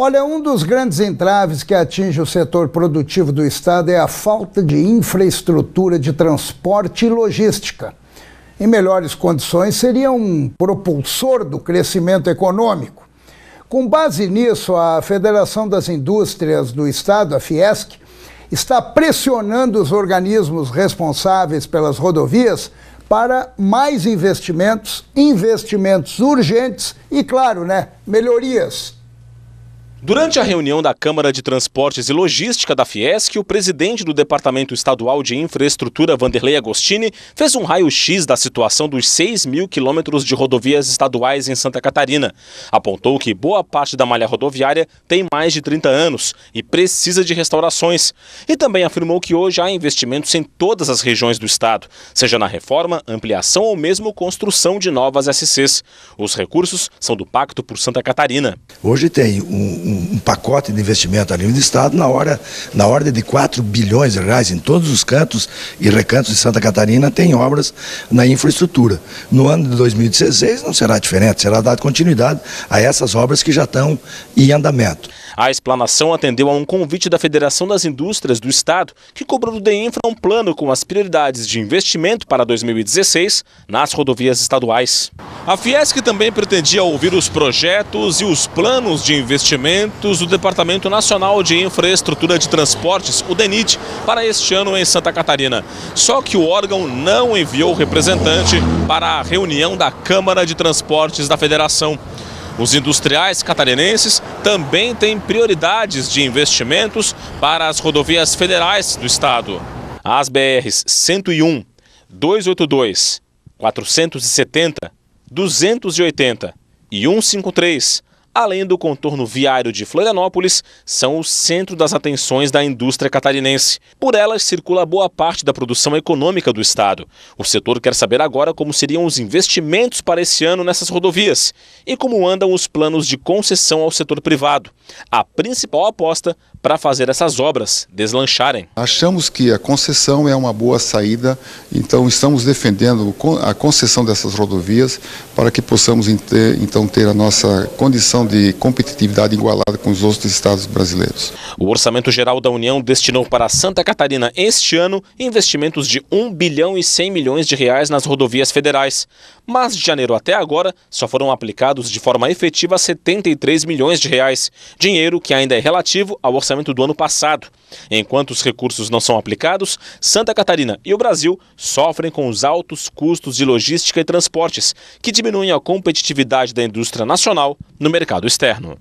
Olha, um dos grandes entraves que atinge o setor produtivo do Estado é a falta de infraestrutura de transporte e logística. Em melhores condições, seria um propulsor do crescimento econômico. Com base nisso, a Federação das Indústrias do Estado, a Fiesc, está pressionando os organismos responsáveis pelas rodovias para mais investimentos, investimentos urgentes e, claro, né, melhorias Durante a reunião da Câmara de Transportes e Logística da Fiesc, o presidente do Departamento Estadual de Infraestrutura, Vanderlei Agostini, fez um raio-x da situação dos 6 mil quilômetros de rodovias estaduais em Santa Catarina. Apontou que boa parte da malha rodoviária tem mais de 30 anos e precisa de restaurações. E também afirmou que hoje há investimentos em todas as regiões do estado, seja na reforma, ampliação ou mesmo construção de novas SCs. Os recursos são do Pacto por Santa Catarina. Hoje tem um um, um, pacote de investimento a nível do Estado na, hora, na ordem de 4 bilhões de reais em todos os cantos e recantos de Santa Catarina tem obras na infraestrutura. No ano de 2016 não será diferente, será dado continuidade a essas obras que já estão em andamento. A explanação atendeu a um convite da Federação das Indústrias do Estado, que cobrou do DEINFRA um plano com as prioridades de investimento para 2016 nas rodovias estaduais. A Fiesc também pretendia ouvir os projetos e os planos de investimento investimentos do Departamento Nacional de Infraestrutura de Transportes, o DENIT, para este ano em Santa Catarina. Só que o órgão não enviou representante para a reunião da Câmara de Transportes da Federação. Os industriais catarinenses também têm prioridades de investimentos para as rodovias federais do estado. As BRs 101, 282, 470, 280 e 153 além do contorno viário de Florianópolis, são o centro das atenções da indústria catarinense. Por elas circula boa parte da produção econômica do estado. O setor quer saber agora como seriam os investimentos para esse ano nessas rodovias e como andam os planos de concessão ao setor privado. A principal aposta para fazer essas obras deslancharem. Achamos que a concessão é uma boa saída, então estamos defendendo a concessão dessas rodovias para que possamos então ter a nossa condição de competitividade igualada com os outros estados brasileiros. O Orçamento Geral da União destinou para Santa Catarina este ano investimentos de 1 bilhão e 100 milhões de reais nas rodovias federais, mas de janeiro até agora só foram aplicados de forma efetiva 73 milhões de reais, dinheiro que ainda é relativo ao orçamento orçamento do ano passado. Enquanto os recursos não são aplicados, Santa Catarina e o Brasil sofrem com os altos custos de logística e transportes, que diminuem a competitividade da indústria nacional no mercado externo.